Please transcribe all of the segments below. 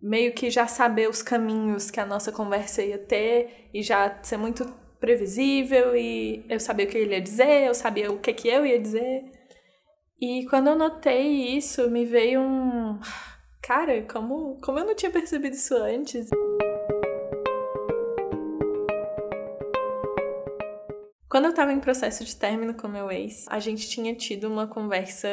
meio que já saber os caminhos que a nossa conversa ia ter e já ser muito previsível e eu sabia o que ele ia dizer, eu sabia o que que eu ia dizer. E quando eu notei isso, me veio um cara, como como eu não tinha percebido isso antes. Quando eu tava em processo de término com meu ex, a gente tinha tido uma conversa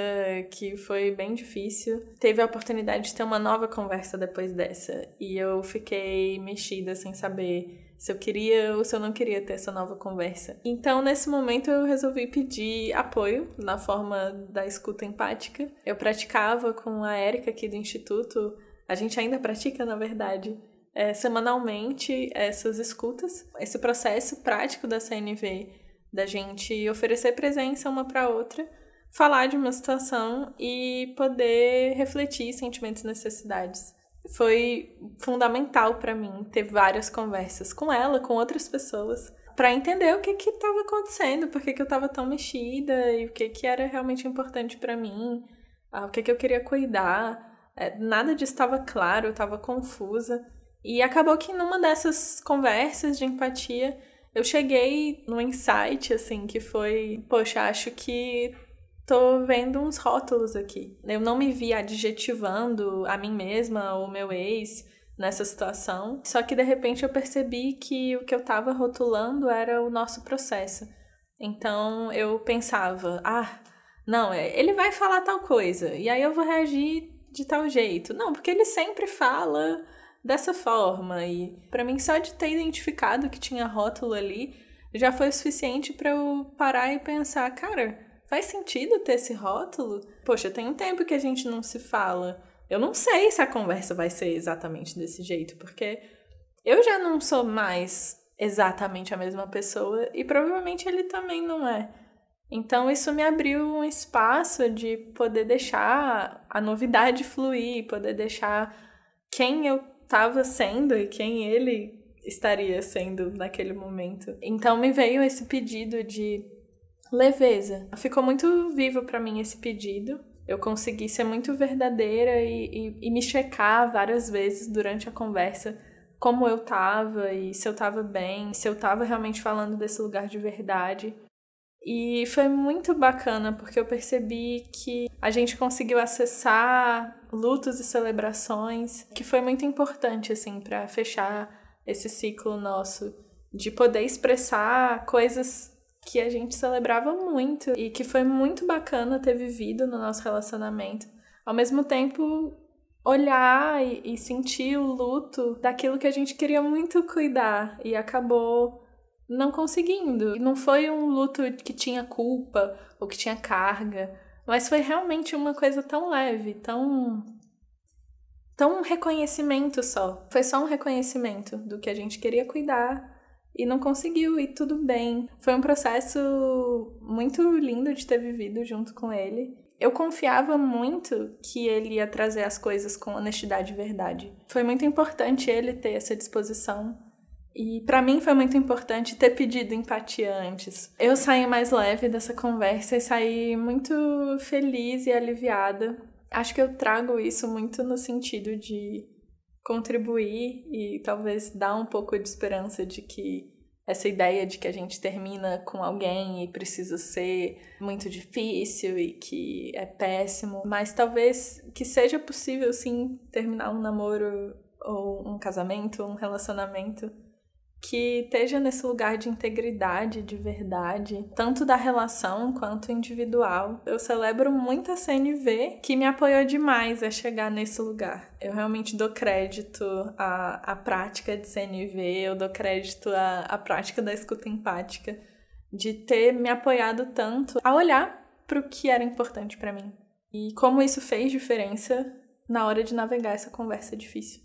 que foi bem difícil. Teve a oportunidade de ter uma nova conversa depois dessa. E eu fiquei mexida sem saber se eu queria ou se eu não queria ter essa nova conversa. Então, nesse momento, eu resolvi pedir apoio na forma da escuta empática. Eu praticava com a Érica aqui do Instituto. A gente ainda pratica, na verdade, é, semanalmente essas escutas. Esse processo prático da CNV da gente oferecer presença uma para outra, falar de uma situação e poder refletir sentimentos e necessidades. Foi fundamental para mim ter várias conversas com ela, com outras pessoas, para entender o que que estava acontecendo, por que, que eu estava tão mexida e o que que era realmente importante para mim, ah, o que que eu queria cuidar. É, nada disso estava claro, eu estava confusa. E acabou que numa dessas conversas de empatia, eu cheguei num insight, assim, que foi, poxa, acho que tô vendo uns rótulos aqui. Eu não me vi adjetivando a mim mesma ou meu ex nessa situação. Só que de repente eu percebi que o que eu estava rotulando era o nosso processo. Então eu pensava, ah, não, é, ele vai falar tal coisa, e aí eu vou reagir de tal jeito. Não, porque ele sempre fala dessa forma. E para mim, só de ter identificado que tinha rótulo ali já foi suficiente para eu parar e pensar: cara, faz sentido ter esse rótulo? Poxa, tem um tempo que a gente não se fala. Eu não sei se a conversa vai ser exatamente desse jeito, porque eu já não sou mais exatamente a mesma pessoa e provavelmente ele também não é. Então isso me abriu um espaço de poder deixar a novidade fluir, poder deixar quem eu estava sendo e quem ele estaria sendo naquele momento. Então me veio esse pedido de leveza. Ficou muito vivo para mim esse pedido. Eu consegui ser muito verdadeira e, e, e, me checar várias vezes durante a conversa como eu tava e se eu tava bem, se eu tava realmente falando desse lugar de verdade. E foi muito bacana porque eu percebi que a gente conseguiu acessar lutos e celebrações, que foi muito importante assim para fechar esse ciclo nosso de poder expressar coisas que a gente celebrava muito e que foi muito bacana ter vivido no nosso relacionamento. Ao mesmo tempo, olhar e, sentir o luto daquilo que a gente queria muito cuidar e acabou não conseguindo. Não foi um luto que tinha culpa ou que tinha carga, mas foi realmente uma coisa tão leve, tão tão um reconhecimento só. Foi só um reconhecimento do que a gente queria cuidar e não conseguiu e tudo bem. Foi um processo muito lindo de ter vivido junto com ele. Eu confiava muito que ele ia trazer as coisas com honestidade e verdade. Foi muito importante ele ter essa disposição e para mim foi muito importante ter pedido empatia antes. Eu saí mais leve dessa conversa e saí muito feliz e aliviada. Acho que eu trago isso muito no sentido de contribuir e talvez dar um pouco de esperança de que essa ideia de que a gente termina com alguém e precisa ser muito difícil e que é péssimo, mas talvez que seja possível sim terminar um namoro ou um casamento, um relacionamento que esteja nesse lugar de integridade, de verdade, tanto da relação quanto individual. Eu celebro muito a CNV, que me apoiou demais a chegar nesse lugar. Eu realmente dou crédito à, à prática de CNV, eu dou crédito à, à prática da escuta empática, de ter me apoiado tanto a olhar para o que era importante para mim. E como isso fez diferença na hora de navegar essa conversa difícil.